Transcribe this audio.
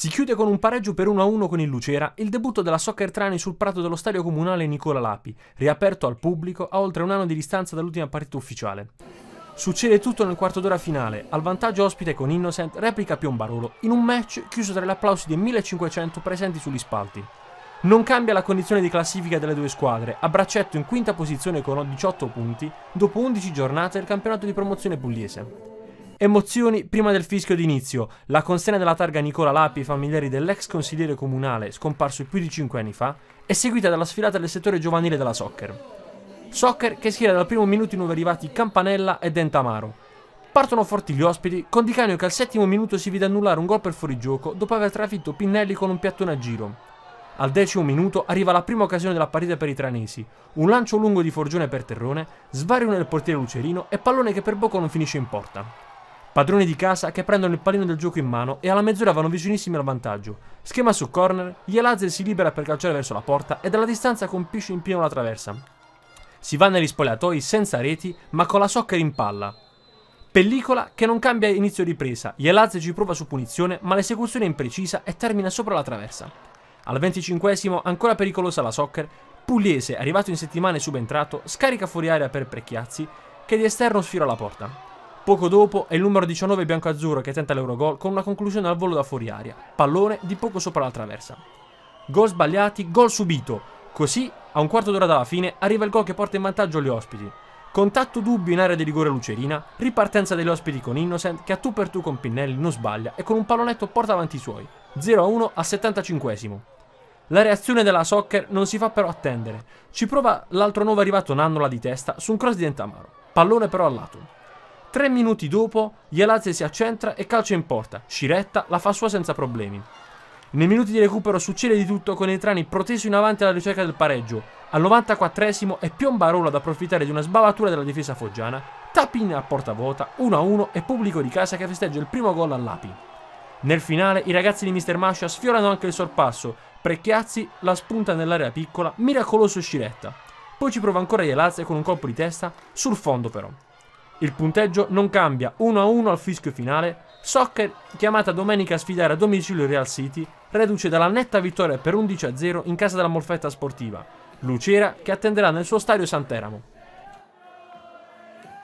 Si chiude con un pareggio per 1-1 con il Lucera il debutto della Soccer Trani sul prato dello stadio comunale Nicola Lapi, riaperto al pubblico a oltre un anno di distanza dall'ultima partita ufficiale. Succede tutto nel quarto d'ora finale, al vantaggio ospite con Innocent replica Piombarolo in un match chiuso tra gli applausi dei 1500 presenti sugli spalti. Non cambia la condizione di classifica delle due squadre, a braccetto in quinta posizione con 18 punti dopo 11 giornate del campionato di promozione pugliese. Emozioni prima del fischio d'inizio. La consegna della targa Nicola Lapi ai familiari dell'ex consigliere comunale, scomparso più di 5 anni fa, è seguita dalla sfilata del settore giovanile della soccer. Soccer che schiera dal primo minuto i nuovi arrivati Campanella e Dentamaro. Partono forti gli ospiti, con Di Canio che al settimo minuto si vede annullare un gol per fuorigioco dopo aver trafitto Pinnelli con un piattone a giro. Al decimo minuto arriva la prima occasione della partita per i tranesi, un lancio lungo di Forgione per Terrone, svario nel portiere Lucerino e pallone che per poco non finisce in porta. Padroni di casa che prendono il pallino del gioco in mano e alla mezz'ora vanno vicinissimi al vantaggio. Schema su corner, Ielazze si libera per calciare verso la porta e dalla distanza compisce in pieno la traversa. Si va negli spogliatoi senza reti ma con la soccer in palla. Pellicola che non cambia inizio ripresa, Ielazze ci prova su punizione ma l'esecuzione è imprecisa e termina sopra la traversa. Al 25 ancora pericolosa la soccer, Pugliese, arrivato in settimana e subentrato, scarica fuori aria per Precchiazzi che di esterno sfira la porta. Poco dopo è il numero 19 bianco-azzurro che tenta l'Eurogol con una conclusione al volo da fuori aria, pallone di poco sopra la traversa. Gol sbagliati, gol subito. Così, a un quarto d'ora dalla fine, arriva il gol che porta in vantaggio gli ospiti. Contatto dubbio in area di rigore Lucerina, ripartenza degli ospiti con Innocent che a tu per tu con Pinnelli non sbaglia e con un pallonetto porta avanti i suoi. 0-1 al 75 la reazione della Soccer non si fa però attendere. Ci prova l'altro nuovo arrivato Nannola di testa su un cross di Dentamaro. Pallone però al lato. Tre minuti dopo, Ielazze si accentra e calcia in porta. Sciretta la fa sua senza problemi. Nei minuti di recupero succede di tutto con i trani proteso in avanti alla ricerca del pareggio. Al 94esimo è Piombarolo ad approfittare di una sbavatura della difesa foggiana, tappina a porta vuota, 1-1 e pubblico di casa che festeggia il primo gol all'Api. Nel finale i ragazzi di Mr. Mascia sfiorano anche il sorpasso, Precchiazzi la spunta nell'area piccola, miracoloso Sciretta. Poi ci prova ancora Ielazze con un colpo di testa, sul fondo però. Il punteggio non cambia 1-1 al fischio finale. Soccer, chiamata domenica a sfidare a domicilio il Real City, reduce dalla netta vittoria per 11-0 in casa della Molfetta Sportiva. Lucera che attenderà nel suo stadio Santeramo.